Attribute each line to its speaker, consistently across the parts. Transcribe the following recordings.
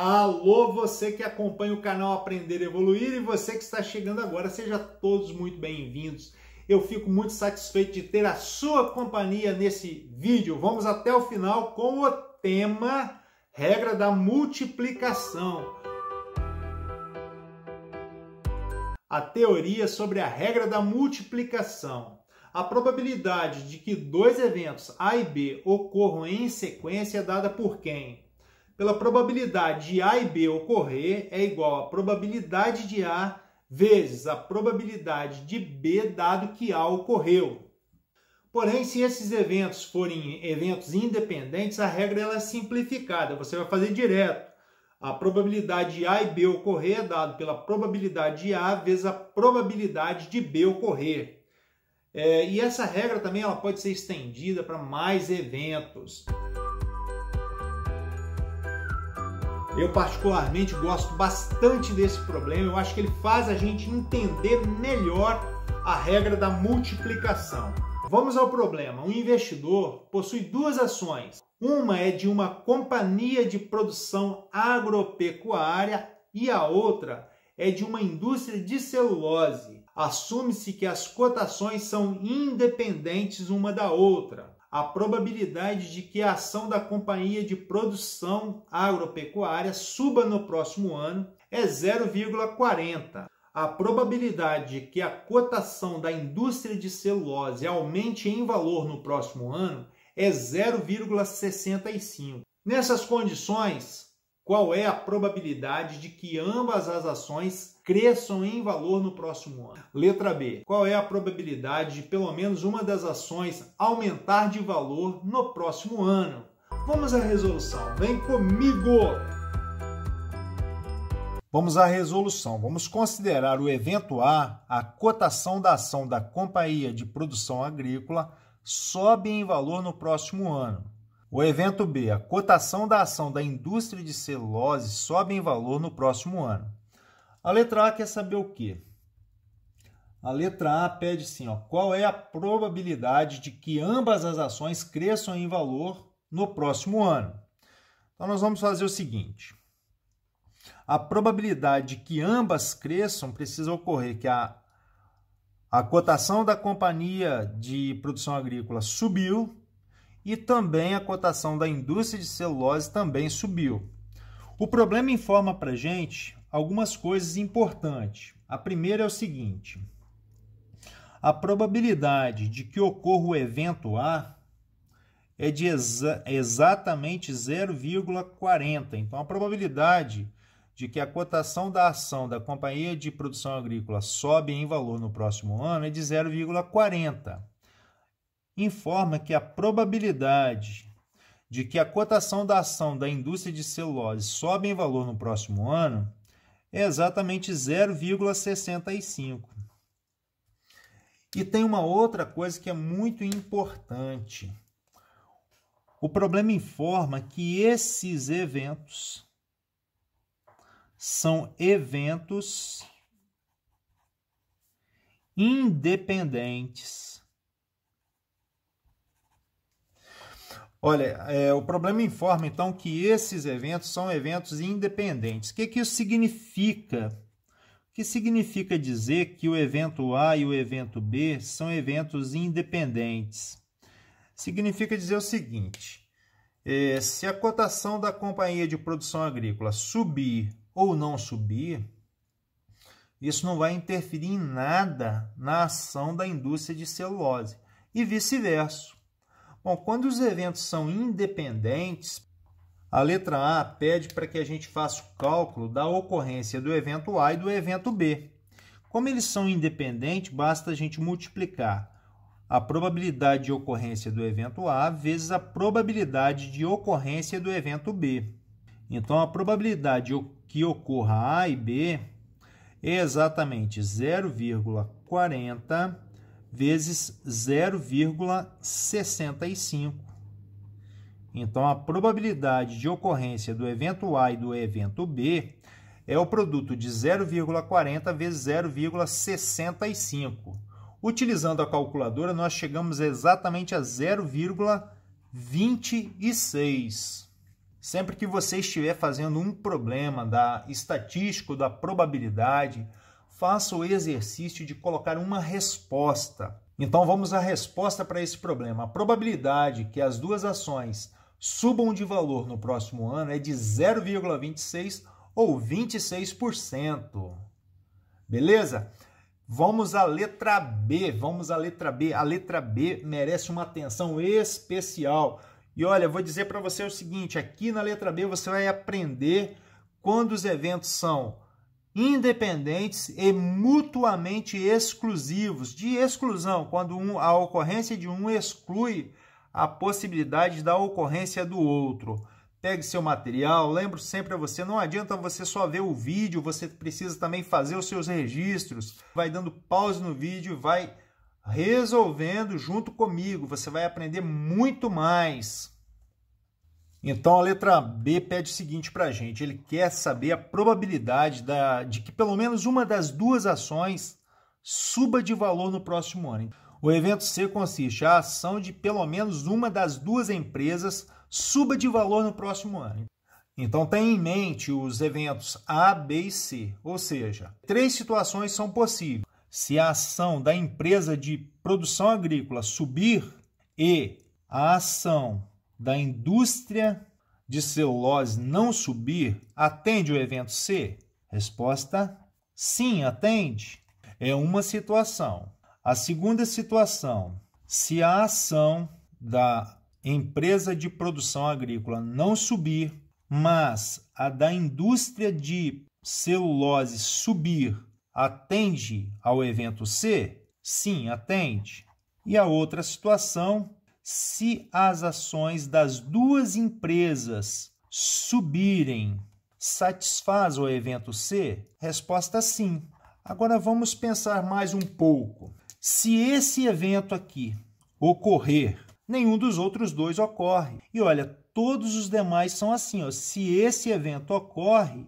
Speaker 1: Alô, você que acompanha o canal Aprender Evoluir e você que está chegando agora, seja todos muito bem-vindos. Eu fico muito satisfeito de ter a sua companhia nesse vídeo. Vamos até o final com o tema Regra da Multiplicação. A teoria sobre a regra da multiplicação. A probabilidade de que dois eventos A e B ocorram em sequência é dada por quem? pela probabilidade de A e B ocorrer é igual à probabilidade de A vezes a probabilidade de B dado que A ocorreu. Porém, se esses eventos forem eventos independentes, a regra ela é simplificada, você vai fazer direto. A probabilidade de A e B ocorrer é dado pela probabilidade de A vezes a probabilidade de B ocorrer. É, e essa regra também ela pode ser estendida para mais eventos. Eu particularmente gosto bastante desse problema, eu acho que ele faz a gente entender melhor a regra da multiplicação. Vamos ao problema. Um investidor possui duas ações. Uma é de uma companhia de produção agropecuária e a outra é de uma indústria de celulose. Assume-se que as cotações são independentes uma da outra a probabilidade de que a ação da Companhia de Produção Agropecuária suba no próximo ano é 0,40. A probabilidade de que a cotação da indústria de celulose aumente em valor no próximo ano é 0,65. Nessas condições, qual é a probabilidade de que ambas as ações cresçam em valor no próximo ano? Letra B. Qual é a probabilidade de pelo menos uma das ações aumentar de valor no próximo ano? Vamos à resolução. Vem comigo! Vamos à resolução. Vamos considerar o evento A, a cotação da ação da companhia de produção agrícola sobe em valor no próximo ano o evento B, a cotação da ação da indústria de celulose sobe em valor no próximo ano. A letra A quer saber o quê? A letra A pede assim, ó, qual é a probabilidade de que ambas as ações cresçam em valor no próximo ano? Então nós vamos fazer o seguinte. A probabilidade de que ambas cresçam precisa ocorrer que a, a cotação da companhia de produção agrícola subiu e também a cotação da indústria de celulose também subiu. O problema informa para gente algumas coisas importantes. A primeira é o seguinte: a probabilidade de que ocorra o evento A é de exa exatamente 0,40. Então, a probabilidade de que a cotação da ação da Companhia de Produção Agrícola sobe em valor no próximo ano é de 0,40 informa que a probabilidade de que a cotação da ação da indústria de celulose sobe em valor no próximo ano é exatamente 0,65. E tem uma outra coisa que é muito importante. O problema informa que esses eventos são eventos independentes Olha, é, o problema informa então que esses eventos são eventos independentes. O que, que isso significa? O que significa dizer que o evento A e o evento B são eventos independentes? Significa dizer o seguinte: é, se a cotação da companhia de produção agrícola subir ou não subir, isso não vai interferir em nada na ação da indústria de celulose e vice-versa. Bom, quando os eventos são independentes, a letra A pede para que a gente faça o cálculo da ocorrência do evento A e do evento B. Como eles são independentes, basta a gente multiplicar a probabilidade de ocorrência do evento A vezes a probabilidade de ocorrência do evento B. Então, a probabilidade que ocorra A e B é exatamente 0,40 vezes 0,65. Então, a probabilidade de ocorrência do evento A e do evento B é o produto de 0,40 vezes 0,65. Utilizando a calculadora, nós chegamos exatamente a 0,26. Sempre que você estiver fazendo um problema da estatística, da probabilidade, faça o exercício de colocar uma resposta. Então vamos à resposta para esse problema. A probabilidade que as duas ações subam de valor no próximo ano é de 0,26 ou 26%. Beleza? Vamos à letra B. Vamos à letra B. A letra B merece uma atenção especial. E olha, vou dizer para você o seguinte: aqui na letra B você vai aprender quando os eventos são independentes e mutuamente exclusivos. De exclusão, quando um, a ocorrência de um exclui a possibilidade da ocorrência do outro. Pegue seu material, lembro sempre a você, não adianta você só ver o vídeo, você precisa também fazer os seus registros. Vai dando pause no vídeo, vai resolvendo junto comigo, você vai aprender muito mais. Então a letra B pede o seguinte para a gente: ele quer saber a probabilidade da, de que pelo menos uma das duas ações suba de valor no próximo ano. O evento C consiste a ação de pelo menos uma das duas empresas suba de valor no próximo ano. Então tenha em mente os eventos A, B e C, ou seja, três situações são possíveis. Se a ação da empresa de produção agrícola subir e a ação da indústria de celulose não subir atende o evento C? Resposta: sim, atende. É uma situação. A segunda situação: se a ação da empresa de produção agrícola não subir, mas a da indústria de celulose subir, atende ao evento C? Sim, atende. E a outra situação se as ações das duas empresas subirem, satisfaz o evento C? Resposta sim. Agora vamos pensar mais um pouco. Se esse evento aqui ocorrer, nenhum dos outros dois ocorre. E olha, todos os demais são assim. Ó. Se esse evento ocorre,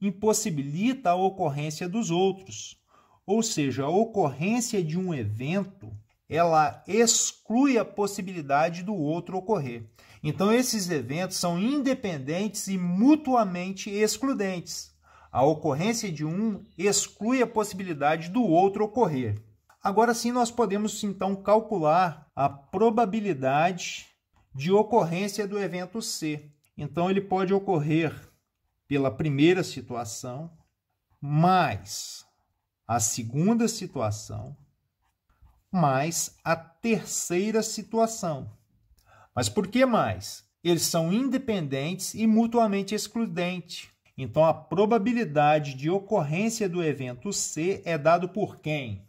Speaker 1: impossibilita a ocorrência dos outros. Ou seja, a ocorrência de um evento ela exclui a possibilidade do outro ocorrer. Então, esses eventos são independentes e mutuamente excludentes. A ocorrência de um exclui a possibilidade do outro ocorrer. Agora sim, nós podemos então calcular a probabilidade de ocorrência do evento C. Então, ele pode ocorrer pela primeira situação, mais a segunda situação, mais a terceira situação. Mas por que mais? Eles são independentes e mutuamente excludentes. Então a probabilidade de ocorrência do evento C é dado por quem?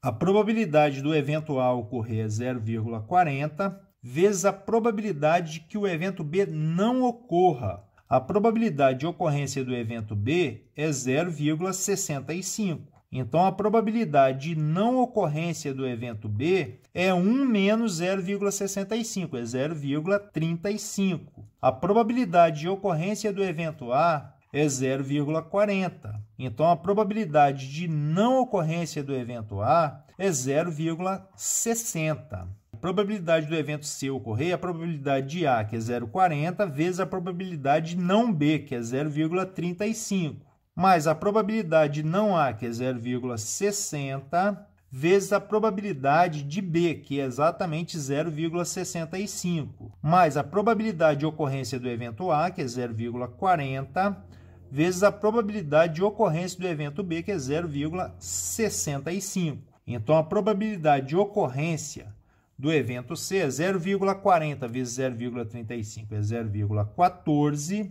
Speaker 1: A probabilidade do evento A ocorrer é 0,40 vezes a probabilidade de que o evento B não ocorra. A probabilidade de ocorrência do evento B é 0,65. Então, a probabilidade de não ocorrência do evento B é 1 menos 0,65, é 0,35. A probabilidade de ocorrência do evento A é 0,40. Então, a probabilidade de não ocorrência do evento A é 0,60. A probabilidade do evento C ocorrer é a probabilidade de A, que é 0,40, vezes a probabilidade não B, que é 0,35 mais a probabilidade de não A, que é 0,60, vezes a probabilidade de B, que é exatamente 0,65, mais a probabilidade de ocorrência do evento A, que é 0,40, vezes a probabilidade de ocorrência do evento B, que é 0,65. Então, a probabilidade de ocorrência do evento C é 0,40 vezes 0,35 é 0,14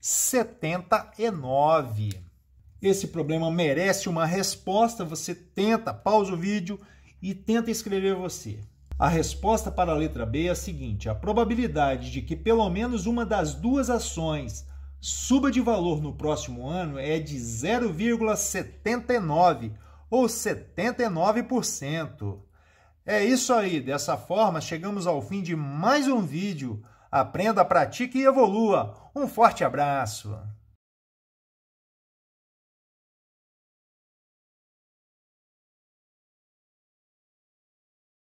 Speaker 1: 79. Esse problema merece uma resposta. Você tenta, pausa o vídeo e tenta escrever você. A resposta para a letra B é a seguinte: a probabilidade de que pelo menos uma das duas ações suba de valor no próximo ano é de 0,79 ou 79%. É isso aí, dessa forma chegamos ao fim de mais um vídeo. Aprenda, pratique e evolua. Um forte abraço!